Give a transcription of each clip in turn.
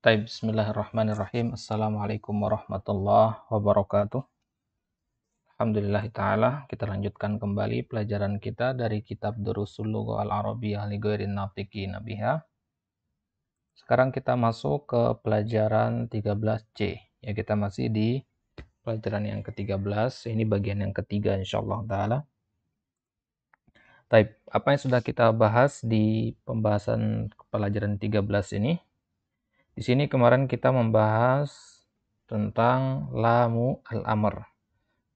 Taib bismillahirrahmanirrahim. Assalamualaikum warahmatullahi wabarakatuh. Alhamdulillah ta'ala, kita lanjutkan kembali pelajaran kita dari kitab Durusul Lugha Al-Arabiyah li Ghairin Sekarang kita masuk ke pelajaran 13C. Ya, kita masih di pelajaran yang ke-13. Ini bagian yang ketiga insyaallah ta'ala. Baik, apa yang sudah kita bahas di pembahasan pelajaran 13 ini? Di sini kemarin kita membahas tentang lamu al-amr.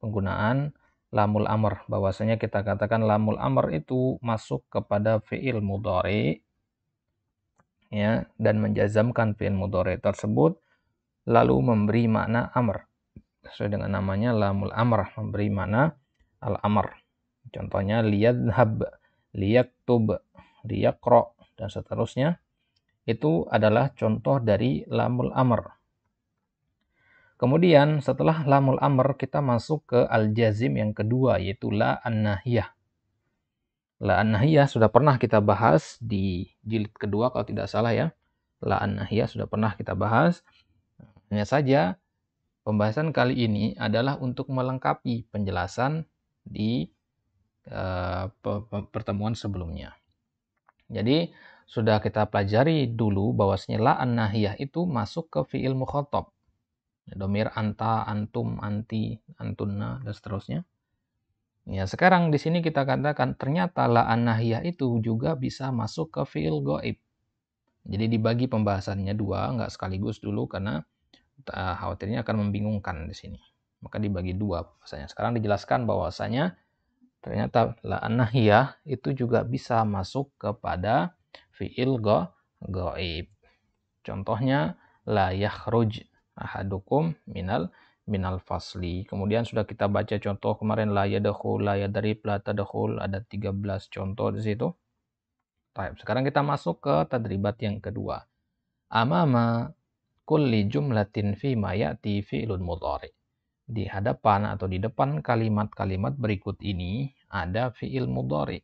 Penggunaan lamul amr bahwasanya kita katakan lamul amr itu masuk kepada fiil mudhari ya dan menjazamkan fiil mudhari tersebut lalu memberi makna amr sesuai dengan namanya lamul amr memberi makna al amr contohnya liyadhab liyaktub liyaqra dan seterusnya itu adalah contoh dari lamul amr. Kemudian setelah lamul amr kita masuk ke al-jazim yang kedua yaitu la an-nahiyah. La an-nahiyah sudah pernah kita bahas di jilid kedua kalau tidak salah ya. La an-nahiyah sudah pernah kita bahas. Hanya saja pembahasan kali ini adalah untuk melengkapi penjelasan di uh, pertemuan sebelumnya. Jadi sudah kita pelajari dulu bahwasanya la an itu masuk ke fiil mukhatab. Domir anta, antum, anti, antunna dan seterusnya. Ya, sekarang di sini kita katakan ternyata la an nahiyah itu juga bisa masuk ke fiil goib. Jadi dibagi pembahasannya dua, nggak sekaligus dulu karena khawatirnya akan membingungkan di sini. Maka dibagi dua pembahasannya. Sekarang dijelaskan bahwasanya ternyata la an nahiyah itu juga bisa masuk kepada fi'il go goib. Contohnya la yakhruj ahadukum minal minal fasli. Kemudian sudah kita baca contoh kemarin la dahul, la dari la dahul ada 13 contoh di situ. Sekarang kita masuk ke tadribat yang kedua. Amama kulli jumlatin fi ma ya'ti fi'lun mudhari di hadapan atau di depan kalimat-kalimat berikut ini ada fiil mudhari.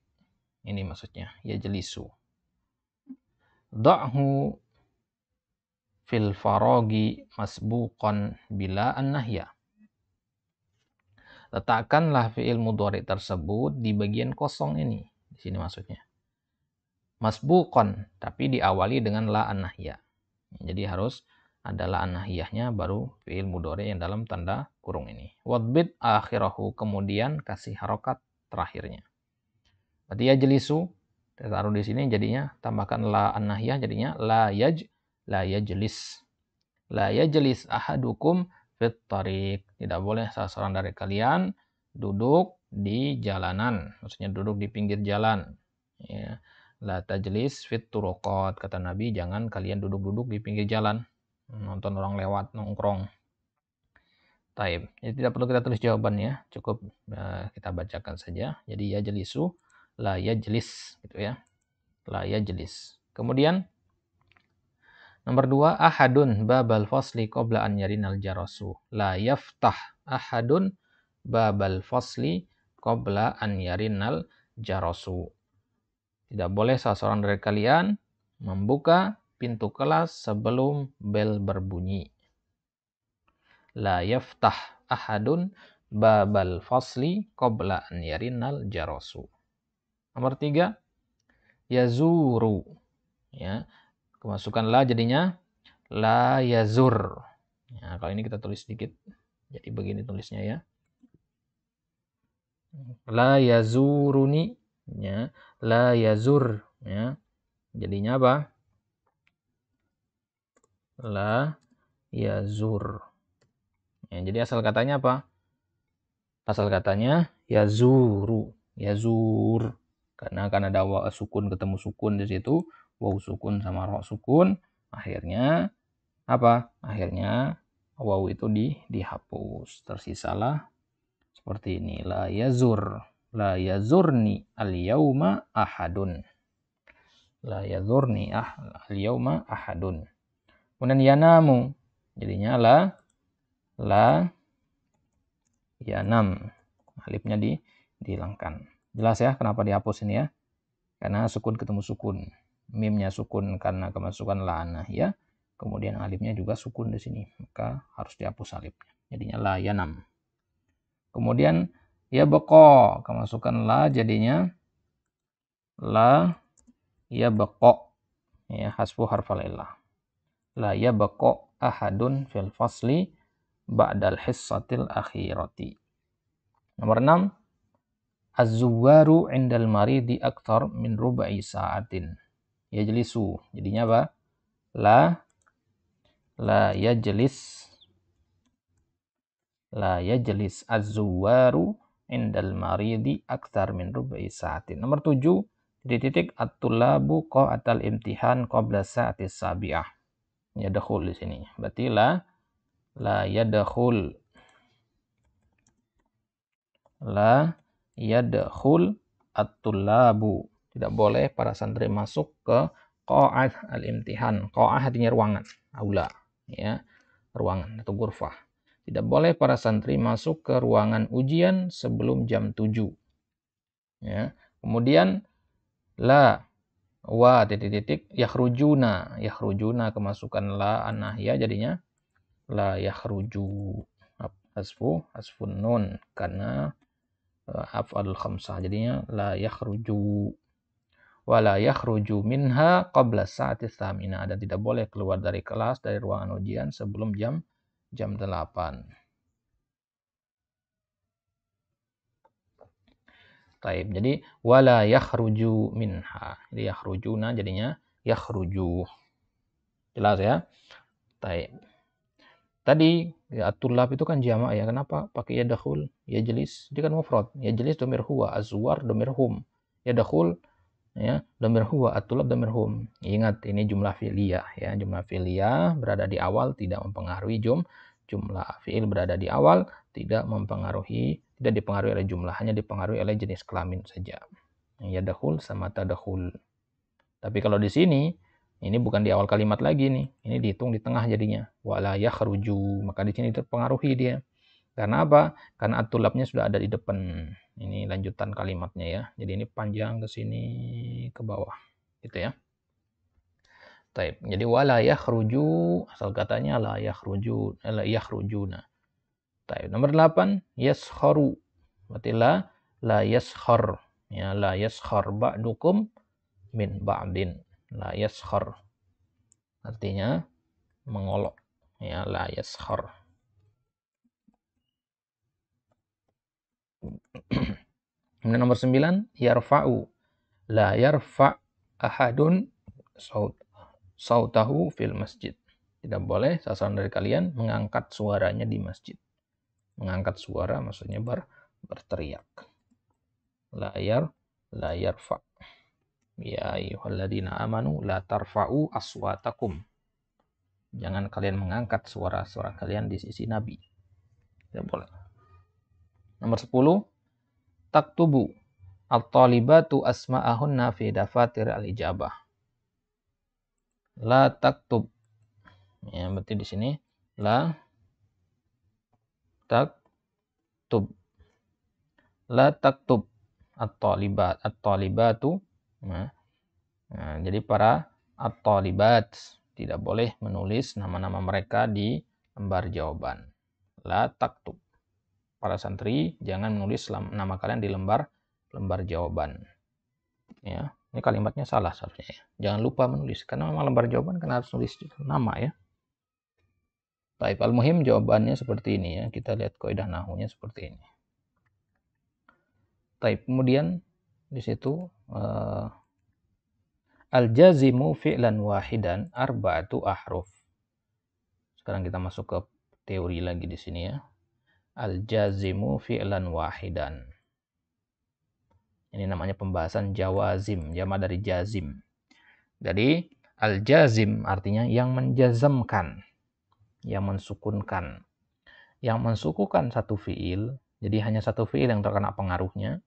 Ini maksudnya, ya jelisu da'hu fil farogi masbuqan bila an-nahya. Letakkanlah fi'il mudhari tersebut di bagian kosong ini. Di sini maksudnya. Masbuqan, tapi diawali dengan la an-nahya. Jadi harus ada la an baru fi'il mudhari yang dalam tanda kurung ini. Wadbid akhirahu, kemudian kasih harokat terakhirnya. Berarti ya jelisu Taruh di sini jadinya tambahkan la an jadinya la yaj la yajlis. La yajlis ahadukum fit tariq. Tidak boleh salah seorang dari kalian duduk di jalanan, maksudnya duduk di pinggir jalan. Ya. La tajlis fit turuqat. Kata Nabi, jangan kalian duduk-duduk di pinggir jalan nonton orang lewat nongkrong. Taib. Jadi tidak perlu kita tulis jawabannya, cukup eh, kita bacakan saja. Jadi ya jelisu laya jelis gitu ya laya jelis kemudian nomor dua ahadun babal fasli qabla an yarinal jarasu la yaftah ahadun babal fasli qabla an yarinal jarasu tidak boleh salah seorang dari kalian membuka pintu kelas sebelum bel berbunyi la yaftah ahadun babal fasli qabla an yarinal jarasu Nomor tiga, yazuru. Ya, kemasukan la jadinya la yazur. Ya, kalau ini kita tulis sedikit. Jadi begini tulisnya ya. La yazuruni. Ya, la yazur. Ya, jadinya apa? La yazur. Ya, jadi asal katanya apa? Asal katanya yazuru. Yazur karena karena ada wa eh, sukun ketemu sukun di situ waw sukun sama roh sukun akhirnya apa akhirnya waw itu di dihapus tersisalah seperti ini la yazur la yazurni al yauma ahadun la yazurni ah al yauma ahadun kemudian yanamu jadinya la la yanam alifnya di dihilangkan Jelas ya kenapa dihapus ini ya? Karena sukun ketemu sukun. Mimnya sukun karena kemasukan la'anah ya. Kemudian alifnya juga sukun di sini. Maka harus dihapus alifnya. Jadinya la yanam. Kemudian ya beko. Kemasukan la jadinya la ya beko. Ya hasbu harfalillah. La ya beko ahadun fil fasli ba'dal hissatil akhirati. Nomor 6 Az-zuwaru indal maridi aktar min rubai sa'atin. Ya jelisu. Jadinya apa? La la ya jelis. la ya jelis. az-zuwaru indal maridi aktar min rubai sa'atin. Nomor tujuh, Di titik at-tulabu qa'atal imtihan qabla sa'atis sabi'ah. dahul di sini. Berarti la la ya La. la yadkhul at-tullabu. Tidak boleh para santri masuk ke qa'ah al-imtihan. Qa'ah artinya ruangan, aula, ya. Ruangan atau gurfah. Tidak boleh para santri masuk ke ruangan ujian sebelum jam 7. Ya. Kemudian la wa titik titik yahrujuna yahrujuna kemasukan la ya jadinya la yahruju asfu asfun nun karena Eh, af'alul khamsah jadinya la yakhruju wa la yakhruju minha qabla sa'ati tsamina dan tidak boleh keluar dari kelas dari ruangan ujian sebelum jam jam 8. Taib. Jadi wala yakhruju minha. Jadi yakhrujuna jadinya yakhruju. Jelas ya? Taib. Tadi ya, atulab itu kan jamak ya. Kenapa pakai ya dahul, ya jelis? Dia kan mufrad. Ya jelis domir huwa, azwar domir hum. Ya dahul ya domir huwa atulab domir hum ingat ini jumlah filia ya jumlah filia berada di awal tidak mempengaruhi jum jumlah fi'il berada di awal tidak mempengaruhi tidak dipengaruhi oleh jumlah hanya dipengaruhi oleh jenis kelamin saja ya dahul sama tadahul tapi kalau di sini ini bukan di awal kalimat lagi nih. Ini dihitung di tengah jadinya. Wala yakhruju. Maka di sini terpengaruhi dia. Karena apa? Karena atulapnya sudah ada di depan. Ini lanjutan kalimatnya ya. Jadi ini panjang ke sini ke bawah. Gitu ya. Tapi Jadi wala yakhruju asal katanya la yakhruju la yakhrujuna. Tapi Nomor 8 yaskharu. Berarti la la yaskhar. Ya la yaskhar ba'dukum min ba'din la yaskhar artinya mengolok ya la yaskhar Kemudian nomor 9 yarfa'u la yarfa' ahadun saut sautahu fil masjid. Tidak boleh sasaran dari kalian mengangkat suaranya di masjid. Mengangkat suara maksudnya ber, berteriak. Layar, layar fak Ya ayyuhalladzina amanu la tarfa'u aswatakum. Jangan kalian mengangkat suara-suara kalian di sisi Nabi. Tidak boleh. Nomor 10. Taktubu at-talibatu asma'ahunna fi dafatir al-ijabah. La taktub. Ya, berarti di sini la tak tub, La taktub at-talibat at-talibatu nah, Nah, jadi para at-talibat tidak boleh menulis nama-nama mereka di lembar jawaban. La taktub. Para santri jangan menulis nama kalian di lembar lembar jawaban. Ya, ini kalimatnya salah seharusnya ya. Jangan lupa menulis karena memang lembar jawaban kan harus tulis nama ya. Taib al-muhim jawabannya seperti ini ya. Kita lihat kaidah nahunya seperti ini. Taib kemudian di situ uh, Al-jazimu fi'lan wahidan arba'atu ahruf. Sekarang kita masuk ke teori lagi di sini ya. Al-jazimu fi'lan wahidan. Ini namanya pembahasan jawazim, jama dari jazim. Jadi al-jazim artinya yang menjazamkan, yang mensukunkan. Yang mensukukan satu fi'il, jadi hanya satu fi'il yang terkena pengaruhnya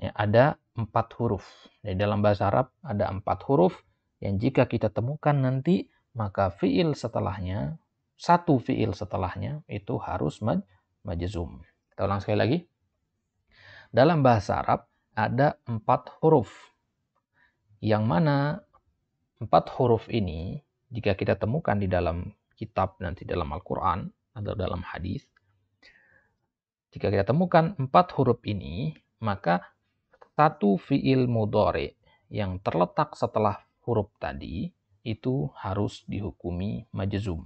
ya, ada empat huruf. Jadi dalam bahasa Arab ada empat huruf yang jika kita temukan nanti maka fiil setelahnya satu fiil setelahnya itu harus maj majzum. Kita ulang sekali lagi. Dalam bahasa Arab ada empat huruf yang mana empat huruf ini jika kita temukan di dalam kitab nanti dalam Al-Quran atau dalam hadis jika kita temukan empat huruf ini maka satu fiil mudore yang terletak setelah huruf tadi itu harus dihukumi majzum.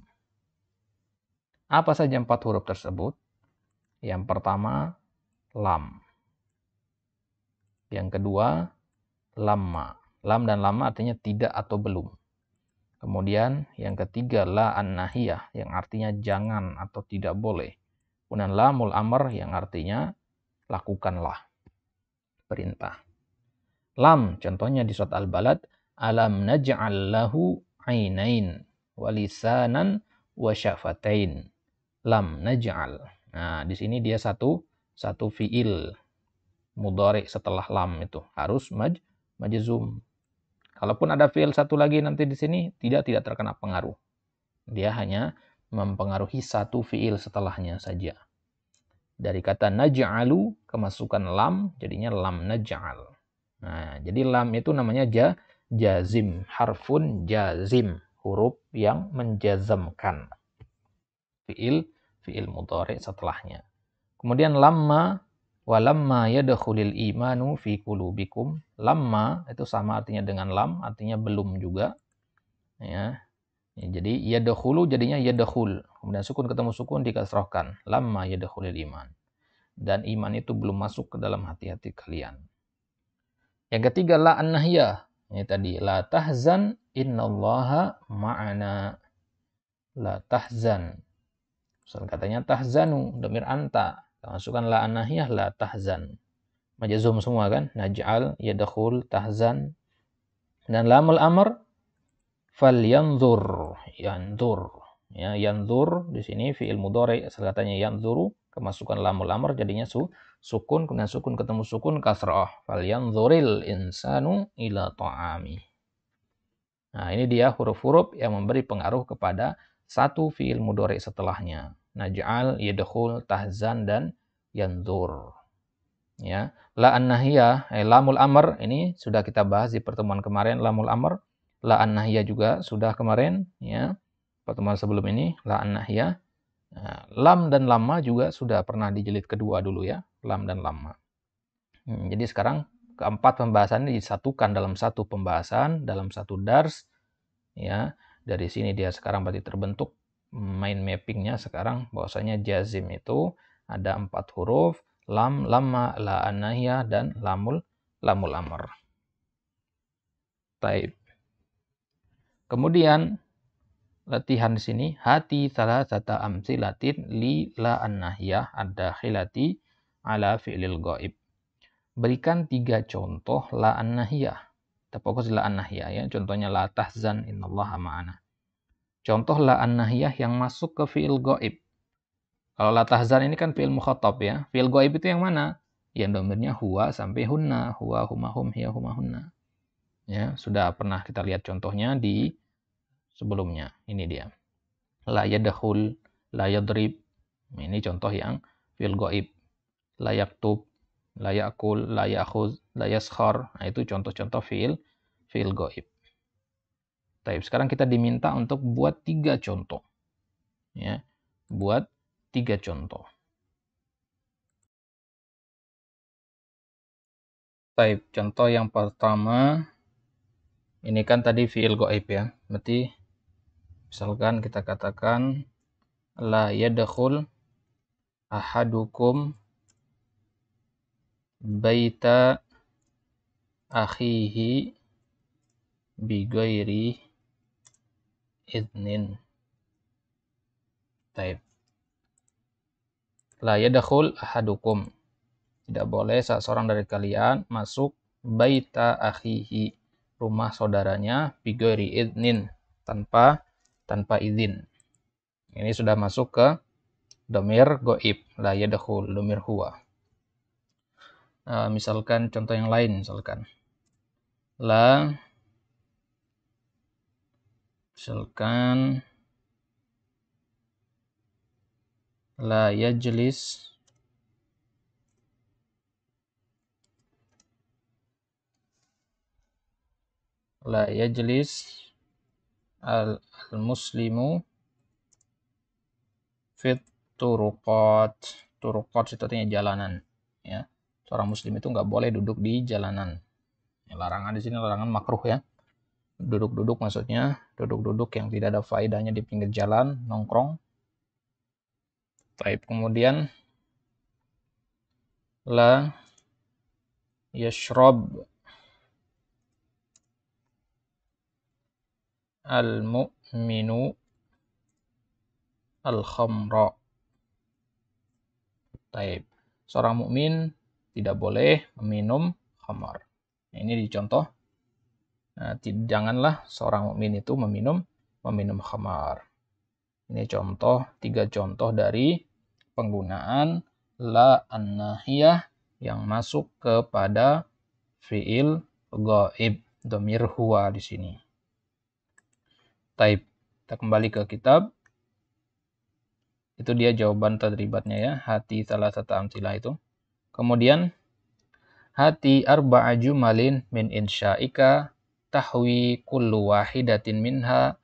Apa saja empat huruf tersebut? Yang pertama, lam. Yang kedua, lama. Lam dan lama artinya tidak atau belum. Kemudian yang ketiga, la an nahiyah yang artinya jangan atau tidak boleh. Kemudian lamul amr yang artinya lakukanlah perintah. Lam contohnya di surat Al-Balad, alam naj'al lahu ainain walisanan wa syafatain. Lam naj'al. Nah, di sini dia satu satu fiil mudhari setelah lam itu harus maj majzum. Kalaupun ada fiil satu lagi nanti di sini tidak tidak terkena pengaruh. Dia hanya mempengaruhi satu fiil setelahnya saja. Dari kata naj'alu kemasukan lam jadinya lam naj'al. Nah, jadi lam itu namanya ja, jazim, harfun jazim, huruf yang menjazamkan. Fi'il fi'il mudhari setelahnya. Kemudian lamma walamma yadkhulil imanu fi qulubikum. Lamma itu sama artinya dengan lam, artinya belum juga. Ya, Ya, jadi yadkhulu jadinya yadkhul. Kemudian sukun ketemu sukun dikasrahkan. Lama yadkhulil iman. Dan iman itu belum masuk ke dalam hati-hati kalian. Yang ketiga la annahya. Ini tadi la tahzan innallaha ma'ana. La tahzan. Misal katanya tahzanu domir anta. Masukkan la annahya la tahzan. Majazum semua kan? Naj'al, yadkhul, tahzan. Dan lamul amr fal yanzur yanzur ya yanzur di sini fiil mudhari asal katanya yanzuru kemasukan lamul lamar jadinya su sukun kemudian sukun ketemu sukun kasrah fal yanzuril insanu ila ta'ami nah ini dia huruf-huruf yang memberi pengaruh kepada satu fiil mudhari setelahnya naj'al yadkhul tahzan dan yanzur ya la annahiyah eh, lamul amr ini sudah kita bahas di pertemuan kemarin lamul amr la an juga sudah kemarin ya pertemuan sebelum ini la an nah, lam dan lama juga sudah pernah dijelit kedua dulu ya, lam dan lama. Hmm, jadi sekarang keempat pembahasan ini disatukan dalam satu pembahasan, dalam satu dars. Ya, dari sini dia sekarang berarti terbentuk main mappingnya sekarang bahwasanya jazim itu ada empat huruf lam, lama, la anahya dan lamul lamul amr. Type Kemudian latihan di sini hati salah satu amsi latin li la annahiyah ada khilati ala fi'lil goib. Berikan tiga contoh la annahiyah. Terfokus la annahiyah ya. Contohnya la tahzan innallaha ma'ana. Contoh la annahiyah yang masuk ke fi'il goib. Kalau la tahzan ini kan fi'il mukhatab ya. Fi'il goib itu yang mana? Yang domennya huwa sampai hunna. Huwa humahum hiya humahunna. Ya, sudah pernah kita lihat contohnya di sebelumnya. Ini dia. La dahul la yadrib. Ini contoh yang fil goib. La yaktub, la yakul, la yakhuz, la yaskhar. Nah, itu contoh-contoh fil fil goib. Taib. Sekarang kita diminta untuk buat tiga contoh. Ya, buat tiga contoh. type Contoh yang pertama, ini kan tadi fiil goib ya. Berarti misalkan kita katakan la yadkhul ahadukum baita akhihi bigoiri idnin Taib. La yadkhul ahadukum. Tidak boleh salah seorang dari kalian masuk baita akhihi, rumah saudaranya bigoiri idnin tanpa tanpa izin. Ini sudah masuk ke domir goib, la yadkhul, domir huwa. Nah, misalkan contoh yang lain, misalkan. La, misalkan, la yajlis, la yajlis al-muslimu fit turukot turukot itu artinya jalanan ya seorang muslim itu nggak boleh duduk di jalanan ya, larangan di sini larangan makruh ya duduk-duduk maksudnya duduk-duduk yang tidak ada faedahnya di pinggir jalan nongkrong Taib kemudian la yashrob al-mu'minu al-khamra. Taib. Seorang mukmin tidak boleh meminum khamar. Nah, ini dicontoh. Nah, janganlah seorang mukmin itu meminum meminum khamar. Ini contoh, tiga contoh dari penggunaan la an yang masuk kepada fiil ghaib, domir huwa di sini type. Kita kembali ke kitab. Itu dia jawaban terlibatnya ya. Hati salah satu amsilah itu. Kemudian hati arba'aju malin min insya'ika tahwi kullu wahidatin minha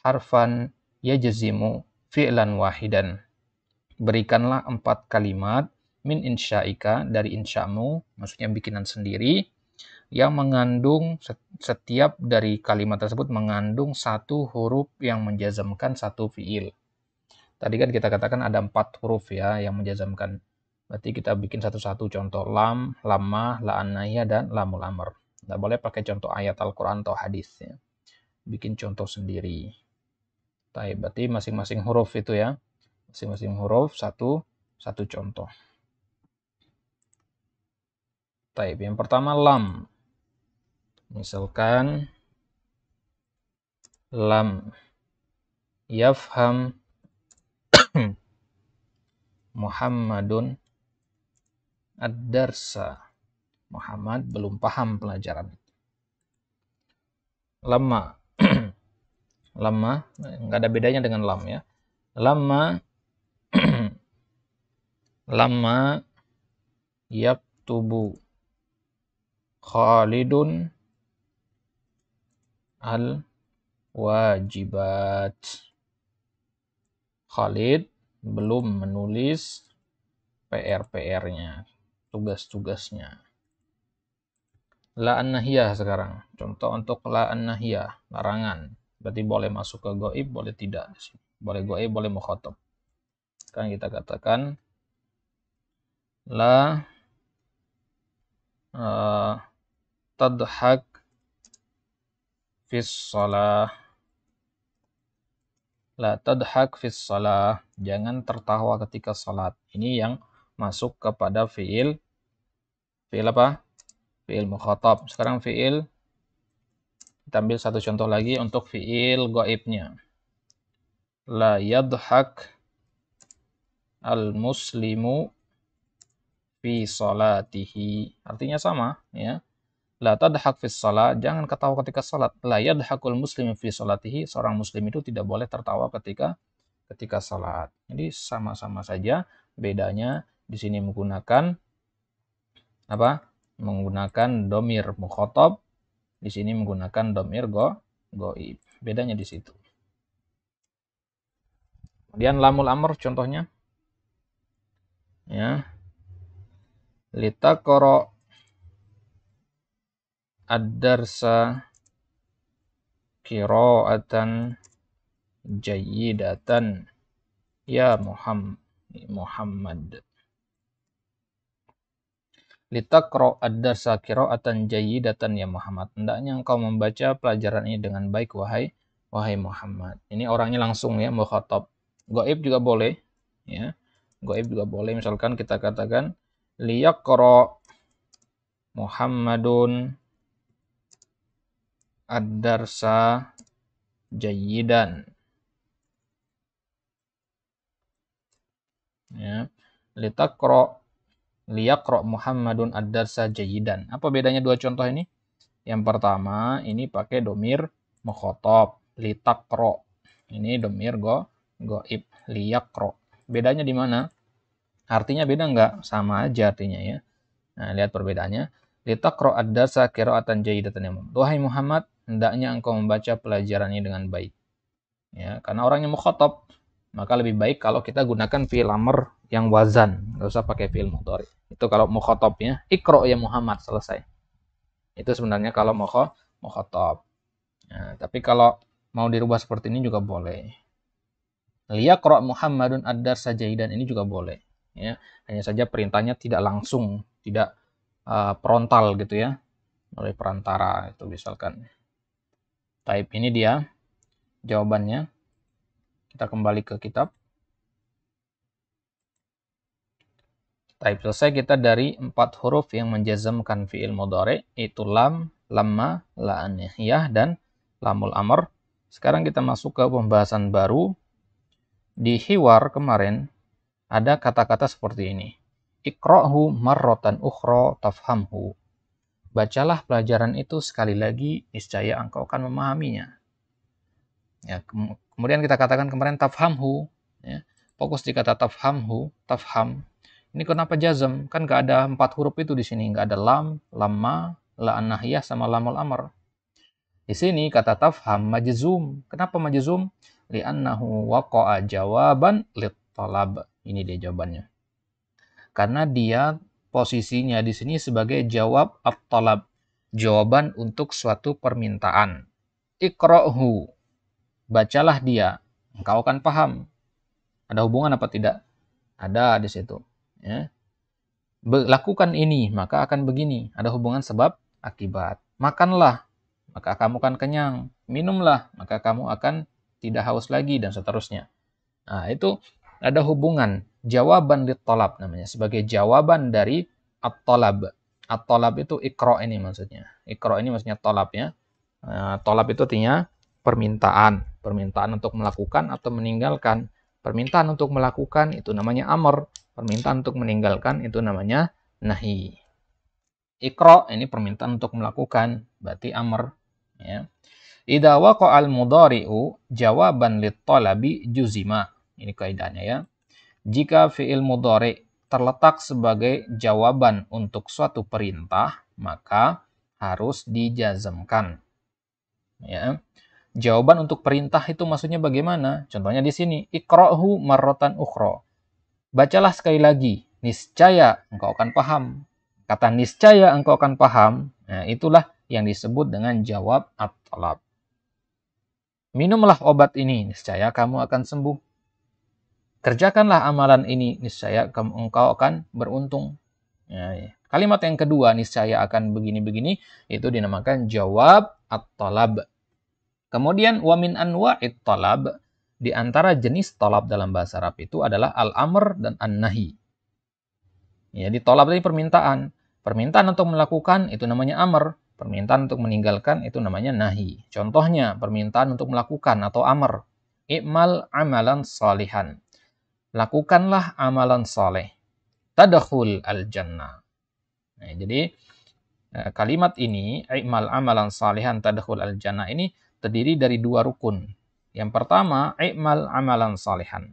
harfan jazimu fi'lan wahidan. Berikanlah empat kalimat min insya'ika dari insya'mu, maksudnya bikinan sendiri, yang mengandung setiap dari kalimat tersebut mengandung satu huruf yang menjazamkan satu fiil. Tadi kan kita katakan ada empat huruf ya yang menjazamkan. Berarti kita bikin satu-satu contoh lam, lama, la'anaya, dan lamul amr. Tidak boleh pakai contoh ayat Al-Quran atau hadis. Ya. Bikin contoh sendiri. Tapi berarti masing-masing huruf itu ya. Masing-masing huruf satu, satu contoh. Taib. Yang pertama lam misalkan lam yafham Muhammadun ad-darsa Muhammad belum paham pelajaran lama lama nggak ada bedanya dengan lam ya lama lama yap tubuh Khalidun al wajibat. Khalid belum menulis PR-PR-nya, tugas-tugasnya. La annahiyah sekarang. Contoh untuk la annahiyah, larangan. Berarti boleh masuk ke goib, boleh tidak. Boleh goib, boleh mukhatab. kan kita katakan la uh, eh, tadhak fis salah, La tadhak fis salah, Jangan tertawa ketika salat. Ini yang masuk kepada fiil fiil apa? Fiil mukhatab. Sekarang fiil kita ambil satu contoh lagi untuk fiil gaibnya. La yadhak al-muslimu fi salatihi. Artinya sama ya. La tadhak fi salat, jangan ketawa ketika salat. La yadhakul muslim fi salatihi, seorang muslim itu tidak boleh tertawa ketika ketika salat. Jadi sama-sama saja bedanya di sini menggunakan apa? menggunakan domir mukhotob, di sini menggunakan domir go goib. Bedanya di situ. Kemudian lamul amr contohnya. Ya. Lita korok ad-darsa qira'atan jayyidatan ya Muhammad Muhammad sa ad-darsa qira'atan jayyidatan ya Muhammad hendaknya engkau membaca pelajaran ini dengan baik wahai wahai Muhammad ini orangnya langsung ya mukhatab Gaib juga boleh ya Gaib juga boleh misalkan kita katakan liyaqra Muhammadun ad-darsa jayidan. Ya. Litakro kro Muhammadun ad-darsa jayidan. Apa bedanya dua contoh ini? Yang pertama, ini pakai domir mukhotob. kro. Ini domir go, goib. kro. Bedanya di mana? Artinya beda nggak? Sama aja artinya ya. Nah, lihat perbedaannya. Litakro ad-darsa kiroatan jayidatan ya Wahai Muhammad, hendaknya engkau membaca pelajarannya dengan baik. Ya, karena orangnya mukhatab, maka lebih baik kalau kita gunakan fi'il amr yang wazan, nggak usah pakai fi'il mudhari. Itu kalau mukhatabnya, ikro ya Muhammad, selesai. Itu sebenarnya kalau mau, mukhatab. Nah, tapi kalau mau dirubah seperti ini juga boleh. Liyaqra Muhammadun ad-dar sajaidan ini juga boleh. Ya, hanya saja perintahnya tidak langsung, tidak uh, frontal gitu ya, melalui perantara itu misalkan type ini dia jawabannya kita kembali ke kitab type selesai kita dari empat huruf yang menjazamkan fiil modore itu lam lama, laaniyah dan lamul amr sekarang kita masuk ke pembahasan baru di hiwar kemarin ada kata-kata seperti ini ikrohu marrotan ukhro tafhamhu Bacalah pelajaran itu sekali lagi, niscaya engkau akan memahaminya. Ya, kemudian kita katakan kemarin tafhamhu, ya. fokus di kata tafhamhu, tafham. Ini kenapa jazm? Kan nggak ada empat huruf itu di sini, nggak ada lam, lama, la anahiyah sama lamul amr. Di sini kata tafham majzum. Kenapa majzum? anahu waqa'a jawaban lit talab. Ini dia jawabannya. Karena dia posisinya di sini sebagai jawab abtolab, jawaban untuk suatu permintaan. Ikrohu, bacalah dia, engkau akan paham. Ada hubungan apa tidak? Ada di situ. Ya. Lakukan ini, maka akan begini. Ada hubungan sebab akibat. Makanlah, maka kamu akan kenyang. Minumlah, maka kamu akan tidak haus lagi dan seterusnya. Nah, itu ada hubungan jawaban di tolab namanya sebagai jawaban dari at-tolab. At-tolab itu ikro ini maksudnya. Ikro ini maksudnya tolab ya. Nah, tolab itu artinya permintaan. Permintaan untuk melakukan atau meninggalkan. Permintaan untuk melakukan itu namanya amr. Permintaan untuk meninggalkan itu namanya nahi. Ikro ini permintaan untuk melakukan. Berarti amr. Ya. ko al mudariu jawaban li tolabi juzima. Ini kaidahnya ya jika fiil mudhari terletak sebagai jawaban untuk suatu perintah, maka harus dijazamkan. Ya. Jawaban untuk perintah itu maksudnya bagaimana? Contohnya di sini, ikrohu marrotan ukhro. Bacalah sekali lagi, niscaya engkau akan paham. Kata niscaya engkau akan paham, nah itulah yang disebut dengan jawab at-talab. Minumlah obat ini, niscaya kamu akan sembuh. Kerjakanlah amalan ini, niscaya engkau akan beruntung. Ya, ya. Kalimat yang kedua, niscaya akan begini-begini, itu dinamakan jawab at-talab. Kemudian, wamin anwa talab, di antara jenis tolab dalam bahasa Arab itu adalah al-amr dan an-nahi. Ya, di tolab tadi permintaan. Permintaan untuk melakukan itu namanya amr, permintaan untuk meninggalkan itu namanya nahi. Contohnya, permintaan untuk melakukan atau amr. Ikmal amalan salihan lakukanlah amalan soleh. Tadahul al-jannah. Nah, jadi eh, kalimat ini, i'mal amalan salihan tadahul al-jannah ini terdiri dari dua rukun. Yang pertama, i'mal amalan salihan.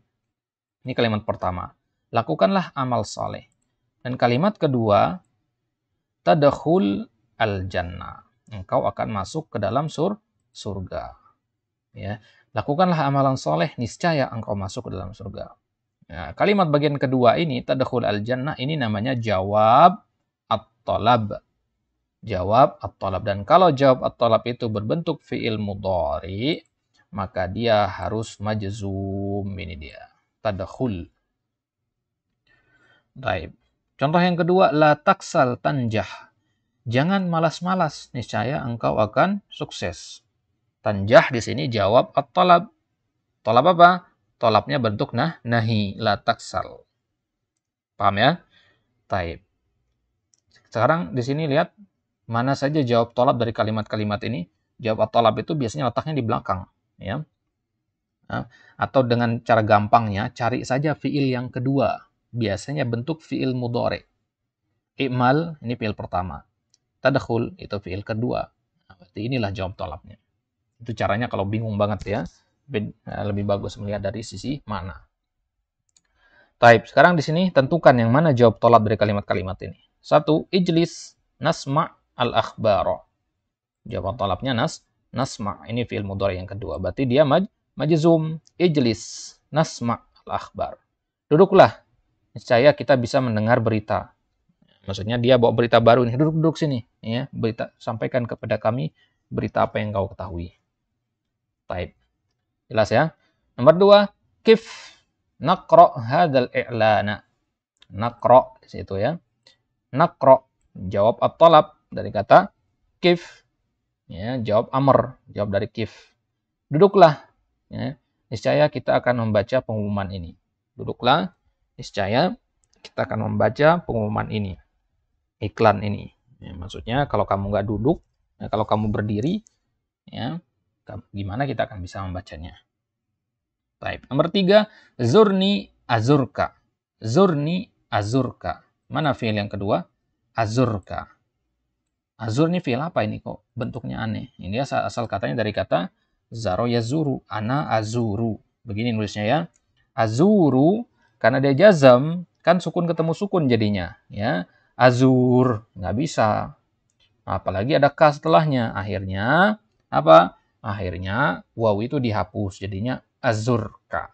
Ini kalimat pertama. Lakukanlah amal soleh. Dan kalimat kedua, tadahul al-jannah. Engkau akan masuk ke dalam sur surga. Ya, lakukanlah amalan soleh, niscaya engkau masuk ke dalam surga. Nah, kalimat bagian kedua ini tadkhul al-jannah ini namanya jawab at-talab. Jawab at-talab dan kalau jawab at-talab itu berbentuk fi'il mudhari maka dia harus majzum ini dia. Tadkhul. Baik. Contoh yang kedua la taksal tanjah. Jangan malas-malas, niscaya engkau akan sukses. Tanjah di sini jawab at-talab. Talab apa? tolapnya bentuk nah nahi la taksal. Paham ya? Taib. Sekarang di sini lihat mana saja jawab tolap dari kalimat-kalimat ini. Jawab tolap itu biasanya letaknya di belakang, ya. ya. atau dengan cara gampangnya cari saja fiil yang kedua. Biasanya bentuk fiil mudore. Imal ini fiil pertama. Tadakhul, itu fiil kedua. Nah, berarti inilah jawab tolapnya. Itu caranya kalau bingung banget ya. Eh, lebih bagus melihat dari sisi mana. Type Sekarang di sini tentukan yang mana jawab tolak dari kalimat-kalimat ini. Satu, ijlis nasma al-akhbaro. Jawab tolaknya nas nasma. Ini fi'il mudhari yang kedua. Berarti dia maj majzum ijlis nasma al-akhbar. Duduklah. Saya kita bisa mendengar berita. Maksudnya dia bawa berita baru ini duduk-duduk sini ya, berita sampaikan kepada kami berita apa yang kau ketahui. Type. Jelas ya. Nomor dua, kif nakro hadal i'lana. Nakro situ ya. Nakro jawab at dari kata kif. Ya, jawab amr, jawab dari kif. Duduklah. Ya, niscaya kita akan membaca pengumuman ini. Duduklah, niscaya kita akan membaca pengumuman ini. Iklan ini. Ya, maksudnya kalau kamu nggak duduk, ya, kalau kamu berdiri, ya Gimana kita akan bisa membacanya? Type Nomor tiga, zurni azurka. Zurni azurka. Mana fiil yang kedua? Azurka. Azur ini fiil apa ini kok bentuknya aneh? Ini asal, asal katanya dari kata zaro yazuru, ana azuru. Begini nulisnya ya. Azuru karena dia jazam kan sukun ketemu sukun jadinya ya. Azur nggak bisa. Apalagi ada ka setelahnya. Akhirnya apa? Akhirnya waw itu dihapus jadinya azurka.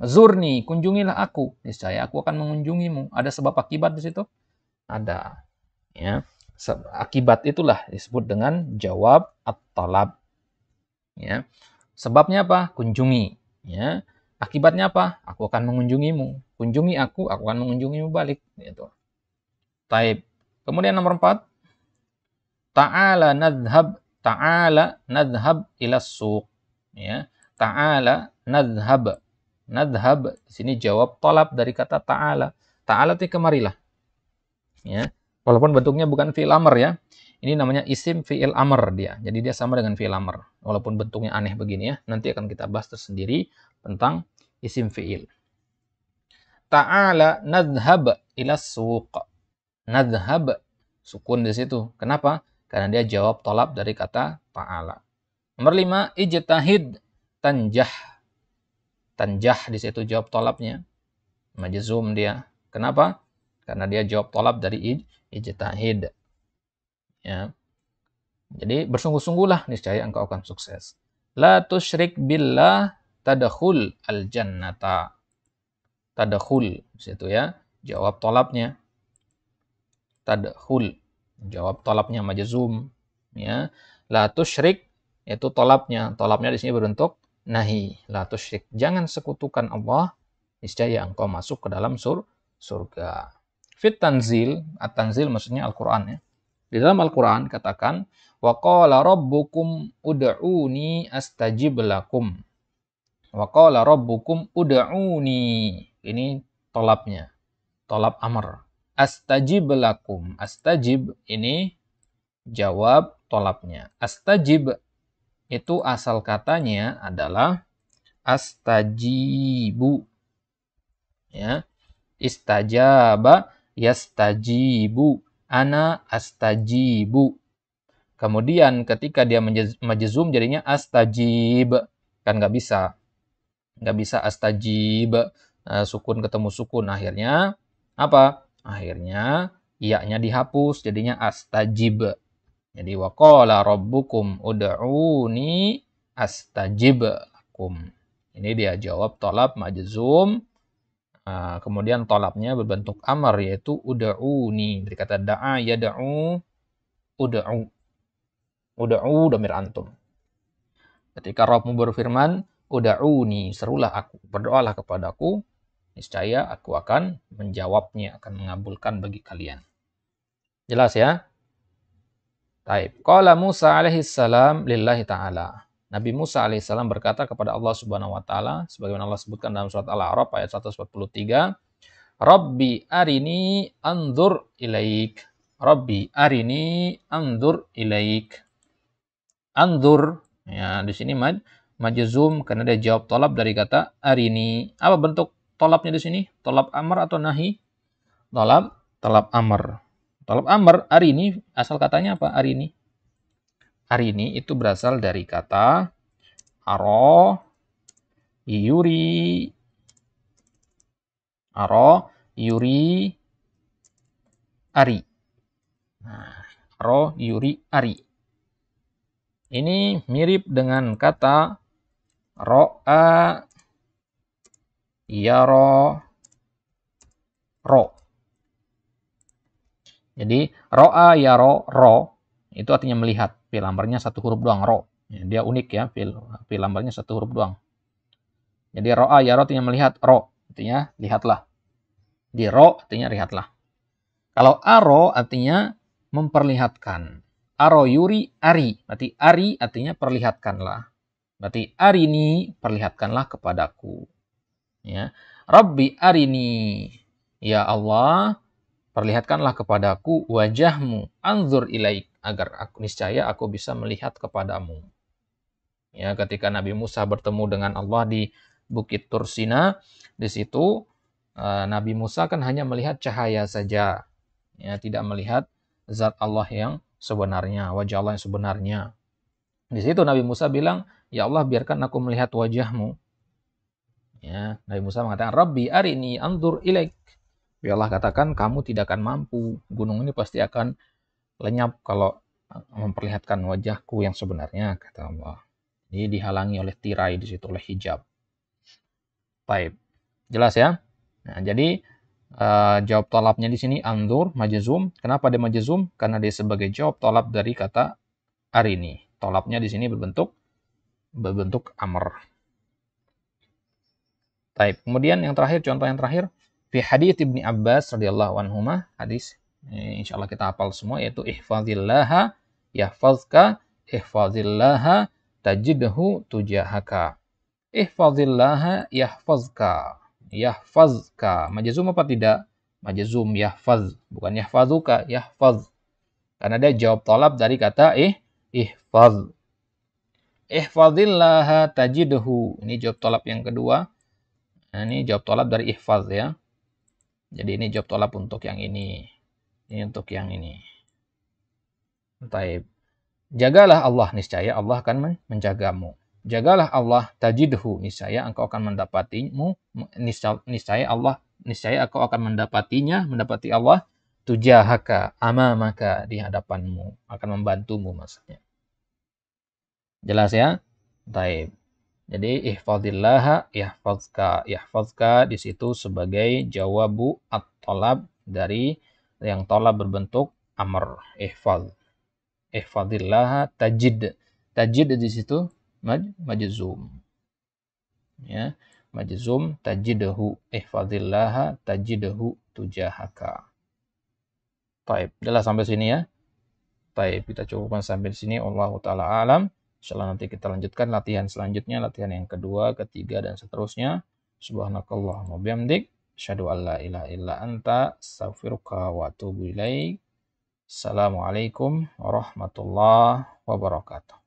Zurni, kunjungilah aku. Niscaya aku akan mengunjungimu. Ada sebab akibat di situ? Ada. Ya. Akibat itulah disebut dengan jawab at-talab. Ya. Sebabnya apa? Kunjungi. Ya. Akibatnya apa? Aku akan mengunjungimu. Kunjungi aku, aku akan mengunjungimu balik. Gitu. Taib. Kemudian nomor empat. Ta'ala nadhab ta'ala nadhab ila suq ya ta'ala nadhab nadhab di sini jawab tolap dari kata ta'ala ta'ala itu kemarilah ya walaupun bentuknya bukan fi'il amr ya ini namanya isim fi'il amr dia jadi dia sama dengan fi'il amr walaupun bentuknya aneh begini ya nanti akan kita bahas tersendiri tentang isim fi'il ta'ala nadhab ila suq nadhab sukun di situ kenapa karena dia jawab tolap dari kata ta'ala. Nomor lima, ijtahid tanjah. Tanjah di situ jawab tolapnya. Majzum dia. Kenapa? Karena dia jawab tolap dari ijtahid. Ya. Jadi bersungguh-sungguhlah niscaya engkau akan sukses. La tusyrik billah tadakhul al jannata. Tadakhul di situ ya. Jawab tolapnya. Tadakhul Jawab tolapnya majazum, ya. La tusyrik yaitu tolapnya. Tolapnya di sini berbentuk nahi. La tusyrik. Jangan sekutukan Allah niscaya engkau masuk ke dalam sur surga. Fit tanzil, at-tanzil maksudnya Al-Qur'an ya. Di dalam Al-Qur'an katakan wa qala rabbukum ud'uni astajib lakum. Wa qala rabbukum ud'uni. Ini tolapnya. Tolap amr astajib lakum. Astajib ini jawab tolapnya. Astajib itu asal katanya adalah astajibu. Ya. Istajaba yastajibu. Ana astajibu. Kemudian ketika dia majezum jadinya astajib. Kan nggak bisa. Nggak bisa astajib. Nah, sukun ketemu sukun. Akhirnya apa? Akhirnya ianya dihapus jadinya astajib. Jadi waqala rabbukum ud'uni astajib akum. Ini dia jawab tolap majzum. Ah, kemudian tolapnya berbentuk amar yaitu ud'uni. Dari kata da'a yad'u ud'u. Ud'u damir antum. Ketika Rabbmu berfirman, ud'uni, serulah aku, berdoalah kepadaku, niscaya aku akan menjawabnya, akan mengabulkan bagi kalian. Jelas ya? Taib. Qala Musa alaihi salam lillahi ta'ala. Nabi Musa alaihi salam berkata kepada Allah subhanahu wa ta'ala, sebagaimana Allah sebutkan dalam surat Al-A'raf ayat 143, Rabbi arini anzur ilaik. Rabbi arini anzur ilaik. Anzur, ya di sini maj, karena dia jawab tolap dari kata arini. Apa bentuk tolapnya di sini? Tolap amar atau nahi? Tolap, tolap amr. Tolap amar, hari ini, asal katanya apa hari ini? Hari ini itu berasal dari kata aro yuri. Aro yuri ari. Nah, aro yuri ari. Ini mirip dengan kata ro'a Yaro. Ro. Jadi ro'a yaro ro itu artinya melihat. P satu huruf doang ro. Ya, dia unik ya, P lambarnya satu huruf doang. Jadi ro'a yaro artinya melihat ro. Artinya lihatlah. Di ro artinya lihatlah. Kalau aro artinya memperlihatkan. Aro yuri ari. Berarti ari artinya perlihatkanlah. Berarti ari ini perlihatkanlah kepadaku ya Rabbi arini ya Allah perlihatkanlah kepadaku wajahmu anzur ilaik agar aku niscaya aku bisa melihat kepadamu ya ketika Nabi Musa bertemu dengan Allah di Bukit Tursina di situ eh, Nabi Musa kan hanya melihat cahaya saja ya tidak melihat zat Allah yang sebenarnya wajah Allah yang sebenarnya di situ Nabi Musa bilang ya Allah biarkan aku melihat wajahmu Ya, Nabi Musa mengatakan, Rabbi arini andur ilaik. Ya Allah katakan, kamu tidak akan mampu. Gunung ini pasti akan lenyap kalau eh, memperlihatkan wajahku yang sebenarnya, kata Allah. Ini dihalangi oleh tirai di situ, oleh hijab. baik Jelas ya? Nah, jadi uh, jawab tolapnya di sini andur majazum. Kenapa dia majazum? Karena dia sebagai jawab tolap dari kata arini. Tolapnya di sini berbentuk berbentuk amr. Taib. Kemudian yang terakhir, contoh yang terakhir, fi hadits Ibni Abbas radhiyallahu anhuma, hadis eh, insya Allah kita hafal semua yaitu ihfazillaha yahfazka ihfazillaha tajidhu tujahaka. Ihfazillaha yahfazka. Yahfazka. Majazum apa tidak? Majazum yahfaz, bukan yahfazuka, yahfaz. Karena dia jawab tolap dari kata ih, ihfaz. Ihfazillaha tajidhu. Ini jawab tolap yang kedua Nah, ini jawab tolap dari ihfaz ya. Jadi ini jawab tolap untuk yang ini. Ini untuk yang ini. Taib. Jagalah Allah niscaya Allah akan menjagamu. Jagalah Allah tajidhu niscaya engkau akan mendapatimu niscaya Allah niscaya engkau akan mendapatinya mendapati Allah tujahaka amamaka di hadapanmu akan membantumu maksudnya. Jelas ya? Taib. Jadi ihfadillaha yahfazka. Yahfazka di situ sebagai jawabu at-talab dari yang tolab berbentuk amr ihfaz. Ihfadillaha tajid. Tajid di situ maj majzum. Ya, majzum tajidahu ihfadillaha tajidahu tujahaka. Baik, jelas sampai sini ya. Baik, kita cukupkan sampai sini. allahu taala alam. Insyaallah nanti kita lanjutkan latihan selanjutnya, latihan yang kedua, ketiga dan seterusnya. Subhanakallahumma bihamdik, syadu alla ilaha illa anta, astaghfiruka wa atubu ilaih. Assalamualaikum warahmatullahi wabarakatuh.